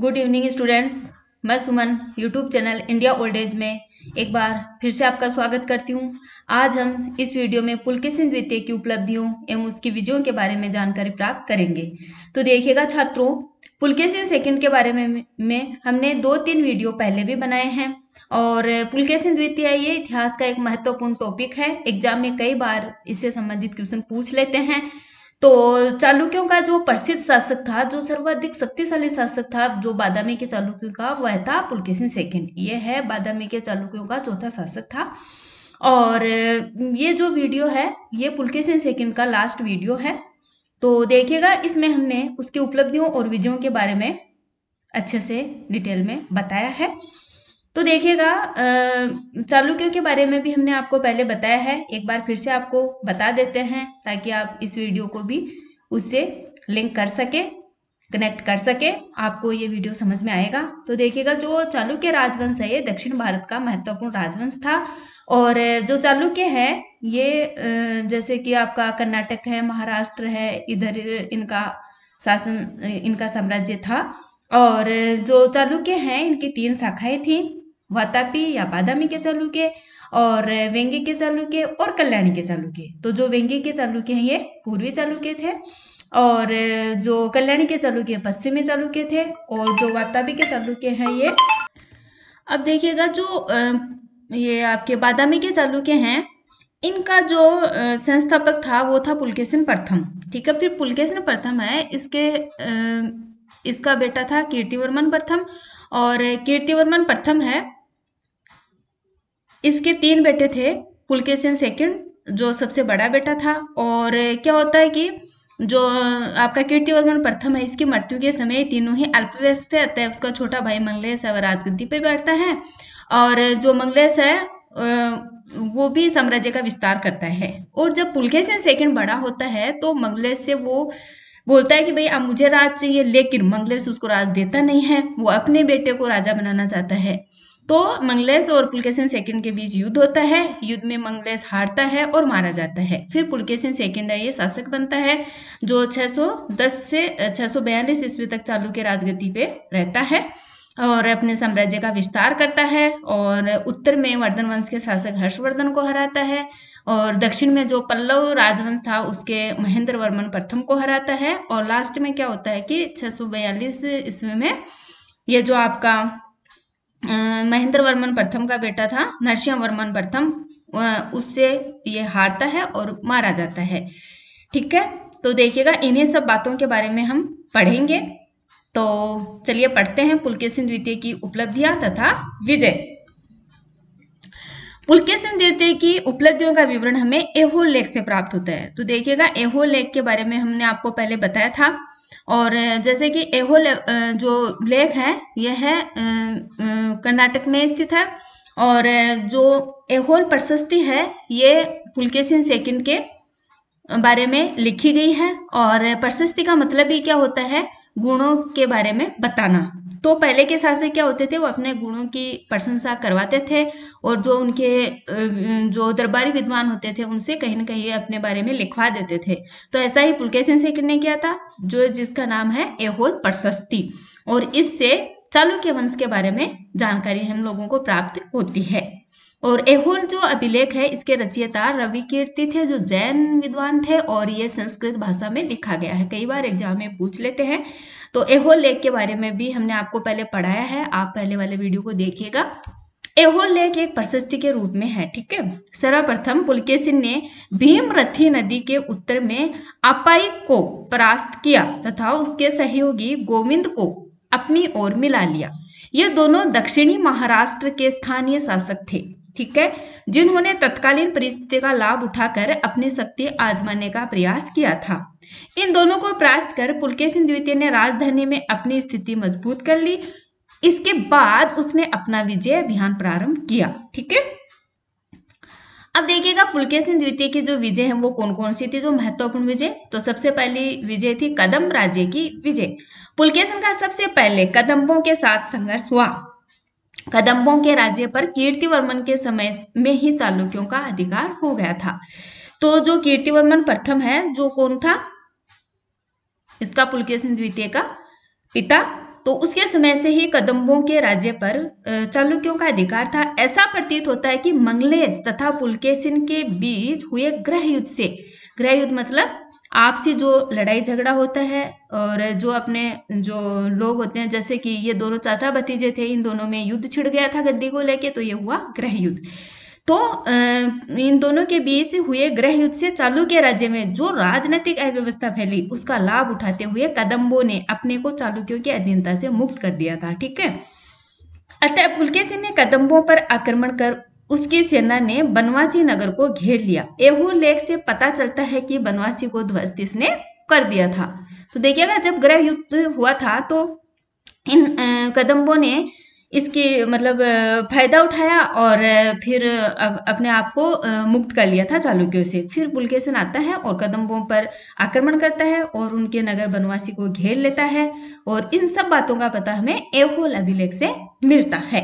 good evening students मैं Suman YouTube channel India old age में एक बार फिर से आपका स्वागत करती हूँ आज हम इस वीडियो में पुलकेशन द्वितीय की उपलब्धियों एवं उसकी विजयों के बारे में जानकारी प्राप्त करेंगे तो देखिएगा छात्रों पुलकेशन सेकंड के बारे में में हमने दो तीन वीडियो पहले भी बनाए हैं और पुलकेशन द्वितीय ये इतिहास का एक महत्वपूर्ण टॉपिक है एग्जाम में कई बार इससे संबंधित क्वेश्चन पूछ लेते हैं तो चालुक्यों का जो प्रसिद्ध शासक था जो सर्वाधिक शक्तिशाली शासक था जो बादामी के चालुक्यों का वह था पुलकेशन सेकंड ये है बादामी के चालुक्यों का चौथा शासक था और ये जो वीडियो है ये पुलकेशन सेकंड का लास्ट वीडियो है तो देखिएगा इसमें हमने उसकी उपलब्धियों और विजयों के बारे में अच्छे से डिटेल में बताया है तो देखिएगा चालुक्यों के बारे में भी हमने आपको पहले बताया है एक बार फिर से आपको बता देते हैं ताकि आप इस वीडियो को भी उससे लिंक कर सके कनेक्ट कर सके आपको ये वीडियो समझ में आएगा तो देखिएगा जो चालुक्य राजवंश है ये दक्षिण भारत का महत्वपूर्ण राजवंश था और जो चालुक्य है ये जैसे कि आपका कर्नाटक है महाराष्ट्र है इधर इनका शासन इनका साम्राज्य था और जो चालुक्य हैं इनकी तीन शाखाएं थीं वातापी या बादामी के चालुक्य और व्यंग्य के चालुक्य और कल्याणी के चालुक्य तो जो व्यंग्य के चालुक्य हैं ये पूर्वी चालुक्य थे और जो कल्याणी के चालुक्य पश्चिमी चालुक्य थे और जो वातापी के चालुक्य हैं ये अब देखिएगा जो ये आपके बादामी के चालुक्य हैं इनका जो संस्थापक था वो था पुलकेशन प्रथम ठीक है फिर पुलकेशन प्रथम है इसके इसका बेटा था कीर्तिवर्मन प्रथम और कीर्तिवर्मन प्रथम है इसके तीन बेटे थे पुलकेशन सेकंड जो सबसे बड़ा बेटा था और क्या होता है कि जो आपका कीर्तिवर्मन प्रथम है इसकी मृत्यु के समय तीनों ही अल्पव्यस्त थे अतः उसका छोटा भाई मंगलेश है वह राजगद्दी पे बैठता है और जो मंगलेश है वो भी साम्राज्य का विस्तार करता है और जब पुलकेशन सेकंड बड़ा होता है तो मंगलेश से वो बोलता है कि भाई अब मुझे राज चाहिए लेकिन मंगलेश उसको राज देता नहीं है वो अपने बेटे को राजा बनाना चाहता है तो मंगलेश और पुलकेशन सेकंड के बीच युद्ध होता है युद्ध में मंगलेश हारता है और मारा जाता है फिर पुलकेशन सेकंड है ये शासक बनता है जो 610 से छह ईस्वी तक चालू के राजगति पे रहता है और अपने साम्राज्य का विस्तार करता है और उत्तर में वर्धन वंश के शासक हर्षवर्धन को हराता है और दक्षिण में जो पल्लव राजवंश था उसके महेंद्र वर्मन प्रथम को हराता है और लास्ट में क्या होता है कि 642 ईस्वी में ये जो आपका महेंद्र वर्मन प्रथम का बेटा था नरसिंह वर्मन प्रथम उससे ये हारता है और मारा जाता है ठीक है तो देखिएगा इन्हीं सब बातों के बारे में हम पढ़ेंगे तो चलिए पढ़ते हैं पुलकेशन द्वितीय की उपलब्धियां तथा विजय पुलकेशन द्वितीय की उपलब्धियों का विवरण हमें एहोल लेख से प्राप्त होता है तो देखिएगा एहोल लेख के बारे में हमने आपको पहले बताया था और जैसे कि एहोल जो लेक है यह है कर्नाटक में स्थित है और जो एहोल प्रशस्ति है ये पुलकेशन सेकंड के बारे में लिखी गई है और प्रशस्ति का मतलब ही क्या होता है गुणों के बारे में बताना तो पहले के शासक क्या होते थे वो अपने गुणों की प्रशंसा करवाते थे और जो उनके जो दरबारी विद्वान होते थे उनसे कहीं ना कहीं अपने बारे में लिखवा देते थे तो ऐसा ही पुलकेशन सेकंड ने किया था जो जिसका नाम है एहोल प्रशस्ति और इससे चालुक्य वंश के बारे में जानकारी हम लोगों को प्राप्त होती है और एहोल जो अभिलेख है इसके रचयिता रवि कीर्ति थे जो जैन विद्वान थे और ये संस्कृत भाषा में लिखा गया है कई बार एग्जाम में पूछ लेते हैं तो एहोल लेख के बारे में भी हमने आपको पहले पढ़ाया है आप पहले वाले वीडियो को देखिएगा एहोल लेख एक प्रशस्ति के रूप में है ठीक है सर्वप्रथम पुलकेसिन ने भीमरथी नदी के उत्तर में अपाई को परास्त किया तथा उसके सहयोगी गोविंद को अपनी ओर मिला लिया ये दोनों दक्षिणी महाराष्ट्र के स्थानीय शासक थे ठीक है जिन्होंने तत्कालीन परिस्थिति का लाभ उठाकर अपनी शक्ति आजमाने का प्रयास किया था इन दोनों को परास्त कर पुलकेशन द्वितीय ने राजधानी में अपनी स्थिति मजबूत कर ली इसके बाद उसने अपना विजय अभियान प्रारंभ किया ठीक है अब देखिएगा पुलकेशन द्वितीय की जो विजय है वो कौन कौन सी थी जो महत्वपूर्ण विजय तो सबसे पहली विजय थी कदम राज्य की विजय पुलकेशन का सबसे पहले कदम्बों के साथ संघर्ष हुआ कदम्बों के राज्य पर कीर्तिवर्मन के समय में ही चालुक्यों का अधिकार हो गया था तो जो कीर्तिवर्मन प्रथम है जो कौन था इसका पुलकेशन द्वितीय का पिता तो उसके समय से ही कदम्बों के राज्य पर चालुक्यों का अधिकार था ऐसा प्रतीत होता है कि मंगलेश तथा पुलकेशन के बीच हुए ग्रह युद्ध से ग्रह युद्ध मतलब आपसी जो लड़ाई झगड़ा होता है और जो अपने जो लोग होते हैं जैसे कि ये दोनों चाचा भतीजे थे इन दोनों में युद्ध छिड़ गया था गद्दी को लेके तो ये हुआ ग्रह युद्ध तो इन दोनों के बीच हुए ग्रह युद्ध से चालुक्य राज्य में जो राजनीतिक अव्यवस्था फैली उसका लाभ उठाते हुए कदम्बों ने अपने को चालुक्यों की अधीनता से मुक्त कर दिया था ठीक है अतः पुलकेसिन ने कदम्बों पर आक्रमण कर उसकी सेना ने बनवासी नगर को घेर लिया एहू लेख से पता चलता है कि बनवासी को ध्वस्त इसने कर दिया था तो देखिएगा जब ग्रह युद्ध हुआ था तो इन कदम्बों ने इसकी मतलब फायदा उठाया और फिर अपने आप को मुक्त कर लिया था चालुक्यों से फिर पुलकेशन आता है और कदम्बों पर आक्रमण करता है और उनके नगर बनवासी को घेर लेता है और इन सब बातों का पता हमें एहोल अभिलेख से मिलता है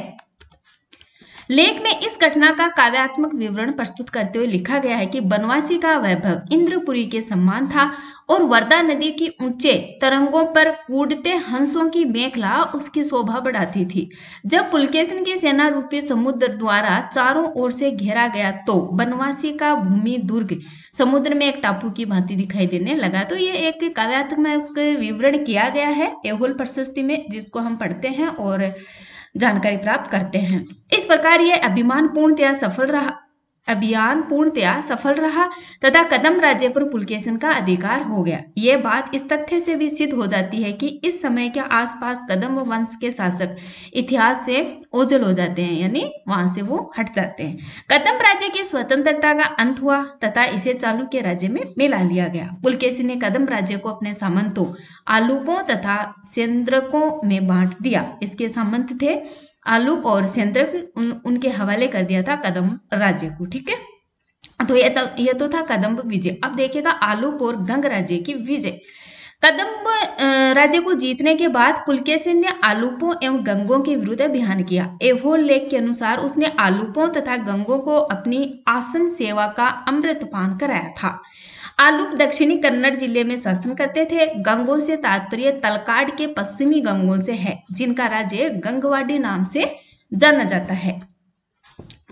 लेख में इस घटना का काव्यात्मक विवरण प्रस्तुत करते हुए लिखा गया है कि बनवासी का वैभव इंद्रपुरी के सम्मान था और वर्दा नदी की ऊंचे तरंगों पर उड़ते हंसों की मेखला उसकी शोभा बढ़ाती थी जब पुलकेशन की सेना रूपी समुद्र द्वारा चारों ओर से घेरा गया तो बनवासी का भूमि दुर्ग समुद्र में एक टापू की भांति दिखाई देने लगा तो ये एक काव्यात्मक विवरण किया गया है एहोल प्रशस्ति में जिसको हम पढ़ते हैं और जानकारी प्राप्त करते हैं इस प्रकार यह अभिमान पूर्णतया सफल रहा अभियान पूर्णतया सफल रहा तथा कदम राज्य पर पुलकेशन का अधिकार हो गया ये बात इस तथ्य से भी सिद्ध हो जाती है कि इस समय के आसपास कदम वंश के शासक इतिहास से ओझल हो जाते हैं यानी वहां से वो हट जाते हैं कदम राज्य की स्वतंत्रता का अंत हुआ तथा इसे चालू के राज्य में मिला लिया गया पुलकेशन ने कदम राज्य को अपने सामंतों आलूकों तथा सेंद्रकों में बांट दिया इसके सामंत थे आलूप और संयंत्र उन, उनके हवाले कर दिया था कदम राज्य को ठीक है तो ये तो ये तो था कदम्ब विजय अब देखिएगा आलूप और गंग राज्य की विजय कदम्ब राज्य को जीतने के बाद पुलकेसिन ने आलूपों एवं गंगों के विरुद्ध अभियान किया एवोल लेख के अनुसार उसने आलूपों तथा गंगों को अपनी आसन सेवा का अमृतपान कराया था आलूप दक्षिणी कन्नड़ जिले में शासन करते थे गंगों से तात्पर्य तलकाड के पश्चिमी गंगों से है जिनका राज्य गंगवाडी नाम से जाना जाता है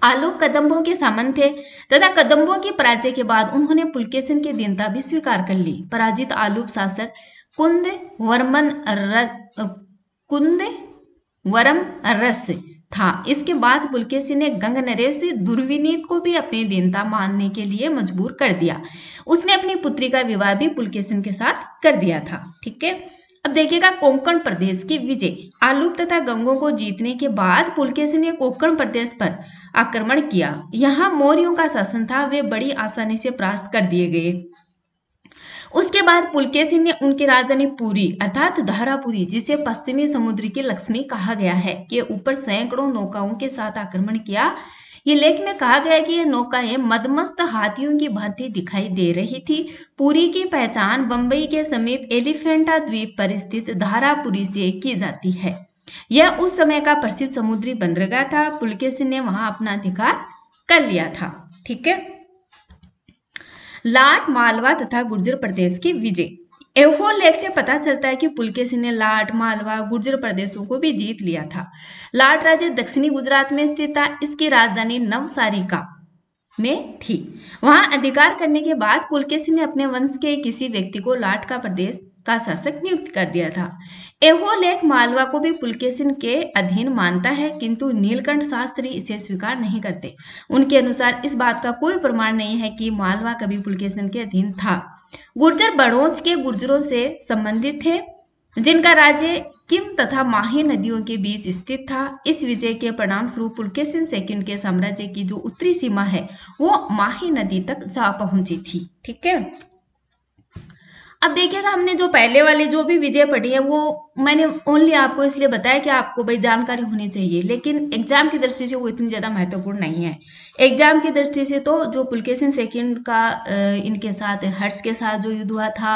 आलोक कदम्बों के सामंत थे तथा कदम्बों के पराजय के बाद उन्होंने पुलकेशन की दीनता भी स्वीकार कर ली पराजित आलूप शासक कुंद वर्मन कुंद वरम रस था इसके बाद पुलकेसी ने गंग नरेश दुर्विनीत को भी अपनी दीनता मानने के लिए मजबूर कर दिया उसने अपनी पुत्री का विवाह भी पुलकेसिन के साथ कर दिया था ठीक है अब देखिएगा कोंकण प्रदेश की विजय आलूप तथा गंगों को जीतने के बाद पुलकेसी ने कोंकण प्रदेश पर आक्रमण किया यहाँ मौर्यों का शासन था वे बड़ी आसानी से परास्त कर दिए गए उसके बाद पुलकेसिन ने उनकी राजधानी पूरी अर्थात धारापुरी जिसे पश्चिमी समुद्र की लक्ष्मी कहा गया है के ऊपर सैकड़ों नौकाओं के साथ आक्रमण किया ये लेख में कहा गया कि ये नौकाएं मदमस्त हाथियों की भांति दिखाई दे रही थी पुरी की पहचान बंबई के समीप एलिफेंटा द्वीप पर स्थित धारापुरी से की जाती है यह उस समय का प्रसिद्ध समुद्री बंदरगाह था पुलकेसिन ने वहां अपना अधिकार कर लिया था ठीक है लाट मालवा तथा गुर्जर प्रदेश की विजय एहो लेख से पता चलता है कि पुलकेशी ने लाट मालवा गुर्जर प्रदेशों को भी जीत लिया था लाट राज्य दक्षिणी गुजरात में स्थित था इसकी राजधानी नवसारिका में थी वहां अधिकार करने के बाद पुलकेशी ने अपने वंश के किसी व्यक्ति को लाट का प्रदेश का शासक नियुक्त कर दिया था एहोलेख मालवा को भी पुलकेसिन के अधीन मानता है किंतु नीलकंठ शास्त्री इसे स्वीकार नहीं करते उनके अनुसार इस बात का कोई प्रमाण नहीं है कि मालवा कभी पुलकेसिन के अधीन था गुर्जर बड़ोच के गुर्जरों से संबंधित थे जिनका राज्य किम तथा माही नदियों के बीच स्थित था इस विजय के परिणाम स्वरूप पुलकेसिन सेकंड के साम्राज्य की जो उत्तरी सीमा है वो माही नदी तक जा पहुंची थी ठीक है अब देखिएगा हमने जो पहले वाली जो भी विजय पढ़ी है वो मैंने ओनली आपको इसलिए बताया कि आपको भाई जानकारी होनी चाहिए लेकिन एग्जाम की दृष्टि से वो इतनी ज़्यादा महत्वपूर्ण नहीं है एग्जाम की दृष्टि से तो जो पुलकेशन सेकंड का इनके साथ हर्ष के साथ जो युद्ध हुआ था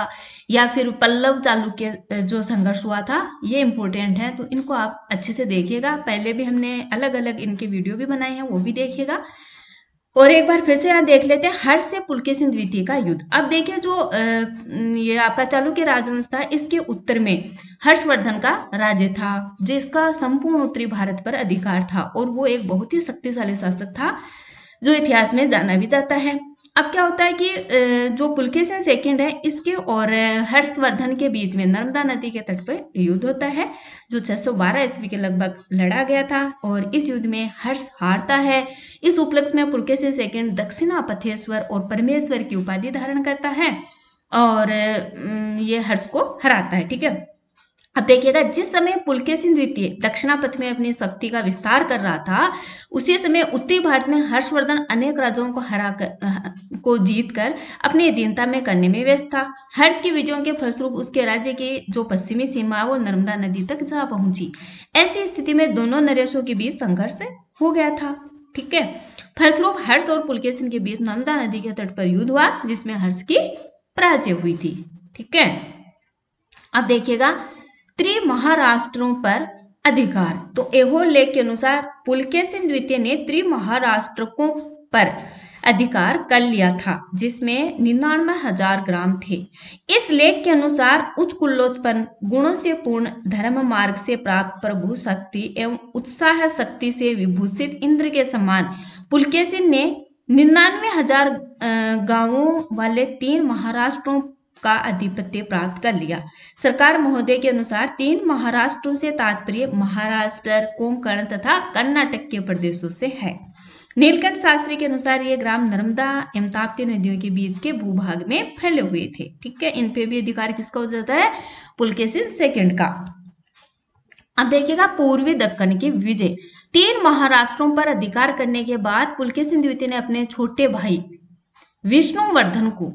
या फिर पल्लव चालुक्य जो संघर्ष हुआ था ये इम्पोर्टेंट है तो इनको आप अच्छे से देखिएगा पहले भी हमने अलग अलग इनके वीडियो भी बनाए हैं वो भी देखिएगा और एक बार फिर से यहाँ देख लेते हैं हर्ष से पुलकेसिन द्वितीय का युद्ध अब देखिए जो ये आपका चालुक्य राजवंश था इसके उत्तर में हर्षवर्धन का राज्य था जिसका संपूर्ण उत्तरी भारत पर अधिकार था और वो एक बहुत ही शक्तिशाली शासक था जो इतिहास में जाना भी जाता है अब क्या होता है कि जो पुलकेशन सेकंड है इसके और हर्षवर्धन के बीच में नर्मदा नदी के तट पर युद्ध होता है जो 612 ईस्वी के लगभग लड़ा गया था और इस युद्ध में हर्ष हारता है इस उपलक्ष्य में पुलकेशन सेकंड पथेश्वर और परमेश्वर की उपाधि धारण करता है और ये हर्ष को हराता है ठीक है अब देखिएगा जिस समय पुलकेसिन द्वितीय दक्षिणा पथ में अपनी शक्ति का विस्तार कर रहा था उसी समय उत्तरी भारत में हर्षवर्धन अनेक राज्यों को हरा कर को जीत कर अपनी अधीनता में करने में व्यस्त था हर्ष की विजयों के फलस्वरूप उसके राज्य की जो पश्चिमी सीमा है वो नर्मदा नदी तक जा पहुंची ऐसी स्थिति में दोनों नरेशों के बीच संघर्ष हो गया था ठीक है फलस्वरूप हर्ष और पुलकेशन के बीच नर्मदा नदी के तट पर युद्ध हुआ जिसमें हर्ष की पराजय हुई थी ठीक है अब देखिएगा त्रिमहाराष्ट्रों पर अधिकार तो एहो लेख के अनुसार पुलकेसिन द्वितीय ने त्रि महाराष्ट्रकों पर अधिकार कर लिया था जिसमें निन्यानवे हजार ग्राम थे इस लेख के अनुसार उच्च कुल्लोत्पन्न गुणों से पूर्ण धर्म मार्ग से प्राप्त प्रभु शक्ति एवं उत्साह शक्ति से विभूषित इंद्र के समान पुलकेसिन ने निन्यानवे हजार गांवों वाले तीन महाराष्ट्रों का आधिपत्य प्राप्त कर लिया सरकार महोदय के अनुसार तीन महाराष्ट्रों से तात्पर्य महाराष्ट्र कोंकण तथा कर्नाटक के प्रदेशों से है नीलकंठ शास्त्री के अनुसार ये ग्राम नर्मदा एवं ताप्ती नदियों के बीच के भूभाग में फैले हुए थे ठीक है इन पे भी अधिकार किसका हो जाता है सिंह सेकंड का अब देखिएगा पूर्वी दक्कन की विजय तीन महाराष्ट्रों पर अधिकार करने के बाद सिंह द्वितीय ने अपने छोटे भाई विष्णुवर्धन को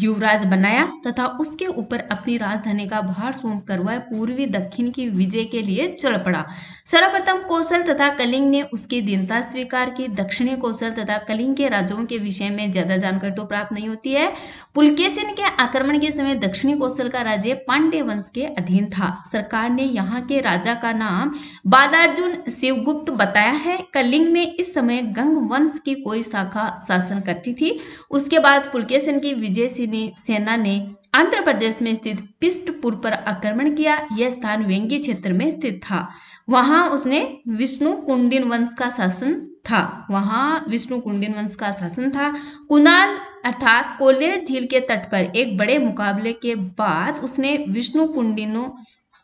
युवराज बनाया तथा उसके ऊपर अपनी राजधानी का भार सौंप कर वह पूर्वी दक्षिण की विजय के लिए चल पड़ा सर्वप्रथम कौशल तथा कलिंग ने उसकी दीनता स्वीकार की दक्षिणी कौशल तथा कलिंग के राज्यों के विषय में ज्यादा जानकारी तो प्राप्त नहीं होती है पुलकेसिन के आक्रमण के समय दक्षिणी कौशल का राज्य पांडे वंश के अधीन था सरकार ने यहाँ के राजा का नाम बालार्जुन शिवगुप्त बताया है कलिंग में इस समय गंग वंश की कोई शाखा शासन करती थी उसके बाद पुलकेसिन की विजय विदेशी ने, सेना ने आंध्र प्रदेश में स्थित पिस्टपुर पर आक्रमण किया यह स्थान व्यंग्य क्षेत्र में स्थित था वहां उसने विष्णु कुंडिन वंश का शासन था वहां विष्णु कुंडिन वंश का शासन था कुनाल अर्थात कोलेर झील के तट पर एक बड़े मुकाबले के बाद उसने विष्णु कुंडिनों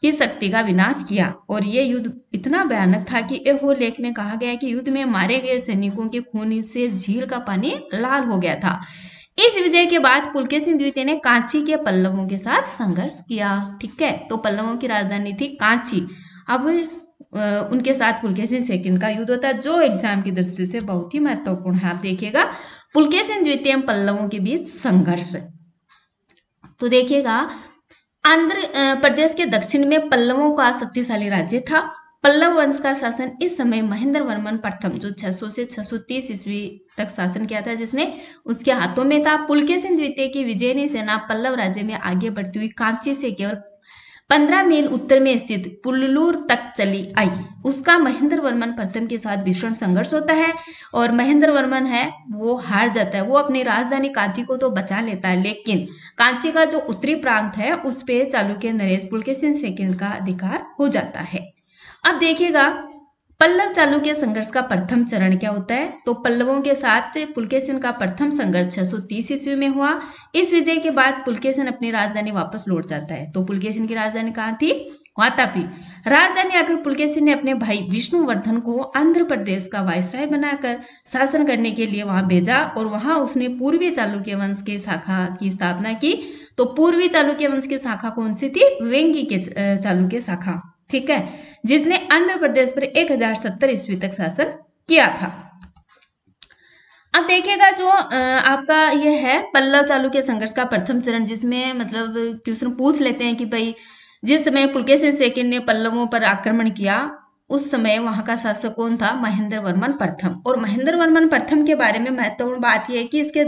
की शक्ति का विनाश किया और यह युद्ध इतना भयानक था कि एहो लेख में कहा गया कि युद्ध में मारे गए सैनिकों के खून से झील का पानी लाल हो गया था इस विजय के बाद पुलकेसिन द्वितीय ने कांची के पल्लवों के साथ संघर्ष किया ठीक है तो पल्लवों की राजधानी थी कांची अब उनके साथ पुलकेसिन सेकंड का युद्ध होता है जो एग्जाम की दृष्टि से बहुत ही महत्वपूर्ण है आप देखिएगा पुलकेसिन द्वितीय पल्लवों के बीच संघर्ष तो देखिएगा आंध्र प्रदेश के दक्षिण में पल्लवों का शक्तिशाली राज्य था पल्लव वंश का शासन इस समय महेंद्र वर्मन प्रथम जो 600 से 630 ईस्वी तक शासन किया था जिसने उसके हाथों में था पुलकेशन द्वितीय की विजयनी सेना पल्लव राज्य में आगे बढ़ती हुई कांची से केवल पंद्रह मील उत्तर में स्थित पुल्लूर तक चली आई उसका महेंद्र वर्मन प्रथम के साथ भीषण संघर्ष होता है और महेंद्र वर्मन है वो हार जाता है वो अपनी राजधानी कांची को तो बचा लेता है लेकिन कांची का जो उत्तरी प्रांत है उस पे चालुक्य नरेश पुलकेसिन सेकंड का अधिकार हो जाता है अब देखिएगा पल्लव चालुक्य संघर्ष का प्रथम चरण क्या होता है तो पल्लवों के साथ पुलकेसिन का प्रथम संघर्ष छह सौ तीस ईस्वी में हुआ इस विजय के बाद पुलकेसिन अपनी राजधानी वापस लौट जाता है तो पुलकेसिन की राजधानी कहाँ थी वातापी राजधानी आकर पुलकेसिन ने अपने भाई विष्णुवर्धन को आंध्र प्रदेश का वायसराय बनाकर शासन करने के लिए वहां भेजा और वहां उसने पूर्वी चालुक्य वंश के शाखा की स्थापना की तो पूर्वी चालुक्य वंश की शाखा कौन सी थी वेंगी के चालुक्य शाखा ठीक है जिसने आंध्र प्रदेश पर 1070 ईस्वी तक शासन किया था अब देखिएगा जो आपका यह है पल्लव के संघर्ष का प्रथम चरण जिसमें मतलब क्वेश्चन पूछ लेते हैं कि भाई जिस समय पुलकेशन सेकंड ने पल्लवों पर आक्रमण किया उस समय वहां का शासक कौन था महेंद्र वर्मन प्रथम और महेंद्र वर्मन प्रथम के बारे में महत्वपूर्ण बात यह है कि इसके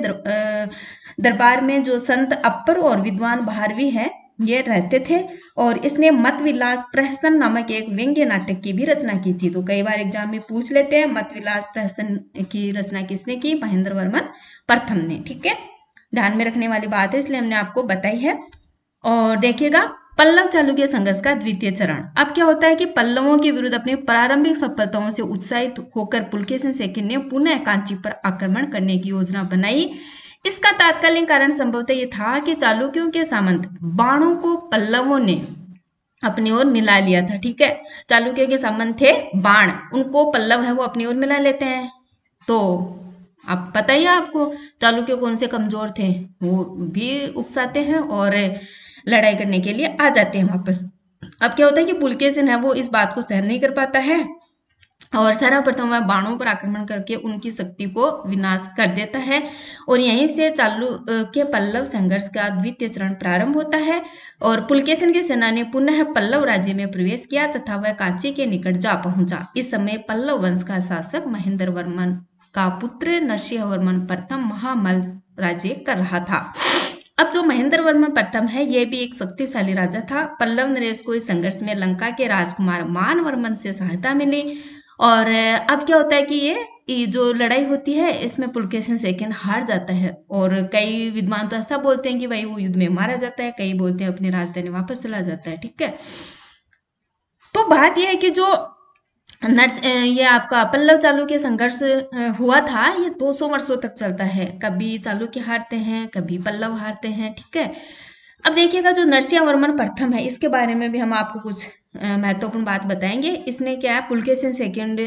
दरबार में जो संत अपर और विद्वान भारवी है ये रहते थे और इसने मत विलास प्रहसन नामक एक व्यंग्य नाटक की भी रचना की थी तो कई बार एग्जाम में पूछ लेते हैं मत विलास प्रहसन की रचना किसने की महेंद्र वर्मन प्रथम ने ठीक है ध्यान में रखने वाली बात है इसलिए हमने आपको बताई है और देखिएगा पल्लव चालुक्य संघर्ष का द्वितीय चरण अब क्या होता है कि पल्लवों के विरुद्ध अपने प्रारंभिक सफलताओं से उत्साहित होकर पुलकेशन सेकंड ने पुनः कांची पर आक्रमण करने की योजना बनाई इसका तात्कालीन कारण संभवतः यह था कि चालुक्यों के सामंत बाणों को पल्लवों ने अपनी ओर मिला लिया था ठीक है चालुक्यों के सामंत थे बाण उनको पल्लव है वो अपनी ओर मिला लेते हैं तो आप पता ही आपको चालुक्य कौन से कमजोर थे वो भी उकसाते हैं और लड़ाई करने के लिए आ जाते हैं वापस अब क्या होता है कि पुलकेसिन है वो इस बात को सहन नहीं कर पाता है और सर्वप्रथम वह बाणों पर आक्रमण करके उनकी शक्ति को विनाश कर देता है और यहीं से चालू के पल्लव संघर्ष का द्वितीय चरण प्रारंभ होता है और पुलकेशन की सेना ने पुनः पल्लव राज्य में प्रवेश किया तथा वह कांची के निकट जा पहुंचा इस समय पल्लव वंश का शासक महेंद्र वर्मन का पुत्र नरसिंह वर्मन प्रथम महामल राज्य कर रहा था अब जो महेंद्र वर्मन प्रथम है यह भी एक शक्तिशाली राजा था पल्लव नरेश को इस संघर्ष में लंका के राजकुमार मान वर्मन से सहायता मिली और अब क्या होता है कि ये जो लड़ाई होती है इसमें पुलकेशन सेकंड हार जाता है और कई विद्वान तो ऐसा बोलते हैं कि भाई वो युद्ध में मारा जाता है कई बोलते हैं अपनी राजधानी वापस चला जाता है ठीक है तो बात यह है कि जो नर्स ये आपका पल्लव चालू के संघर्ष हुआ था ये 200 वर्षों तक चलता है कभी चालुक्य हारते हैं कभी पल्लव हारते हैं ठीक है अब देखिएगा जो नरसिंह वर्मन प्रथम है इसके बारे में भी हम आपको कुछ महत्वपूर्ण बात बताएंगे इसने क्या है पुलकेशन सेकंड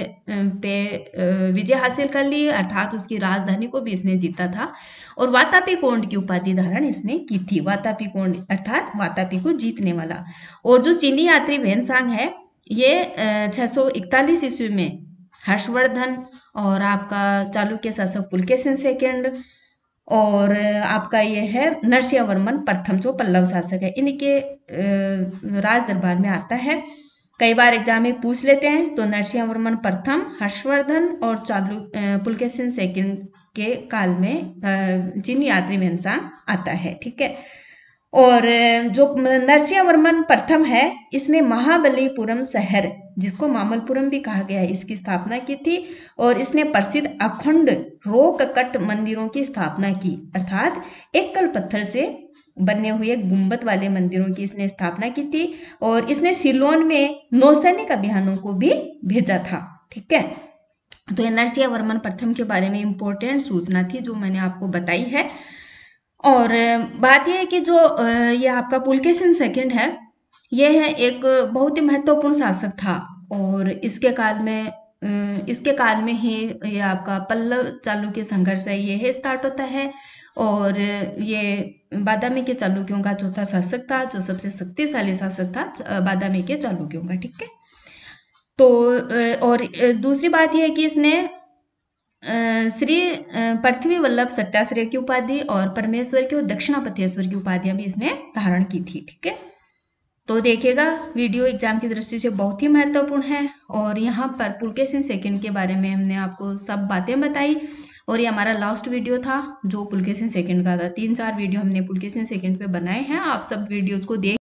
पे विजय हासिल कर ली अर्थात उसकी राजधानी को भी इसने जीता था और वातापी कोंड की उपाधि धारण इसने की थी वातापी कोंड अर्थात वातापी को जीतने वाला और जो चीनी यात्री भेनसांग है ये छह सौ इकतालीस ईस्वी में हर्षवर्धन और आपका चालुक्य शासक पुलकेशन सेकंड और आपका ये है वर्मन प्रथम जो पल्लव शासक है इनके राज दरबार में आता है कई बार एग्जाम में पूछ लेते हैं तो नरसिंहवर्मन प्रथम हर्षवर्धन और चालू पुलकेशन सेकंड के काल में चीनी यात्री में इंसान आता है ठीक है और जो नरसिंह वर्मन प्रथम है इसने महाबलीपुरम शहर जिसको मामलपुरम भी कहा गया है इसकी स्थापना की थी और इसने प्रसिद्ध अखंड रोक कट मंदिरों की स्थापना की अर्थात एकल पत्थर से बने हुए गुंबद वाले मंदिरों की इसने स्थापना की थी और इसने सिलोन में नौसैनिक अभियानों को भी भेजा था ठीक है तो नरसिंह वर्मन प्रथम के बारे में इंपॉर्टेंट सूचना थी जो मैंने आपको बताई है और बात यह है कि जो ये आपका सिंह सेकंड है यह है एक बहुत ही महत्वपूर्ण शासक था और इसके काल में इसके काल में ही ये आपका पल्लव चालुक्य संघर्ष है है स्टार्ट होता है और ये बादामी के चालुक्यों का चौथा शासक था जो सबसे शक्तिशाली शासक था बादामी के चालुक्यों का ठीक है तो और दूसरी बात यह है कि इसने श्री पृथ्वी वल्लभ सत्याश्रय की उपाधि और परमेश्वर की और पथेश्वर की उपाधियां भी इसने धारण की थी ठीक है तो देखिएगा वीडियो एग्जाम की दृष्टि से बहुत ही महत्वपूर्ण है और यहाँ पर पुलके सिंह सेकंड के बारे में हमने आपको सब बातें बताई और ये हमारा लास्ट वीडियो था जो पुलके सिंह सेकंड का था तीन चार वीडियो हमने पुलके सिंह सेकंड पे बनाए हैं आप सब वीडियोज को देख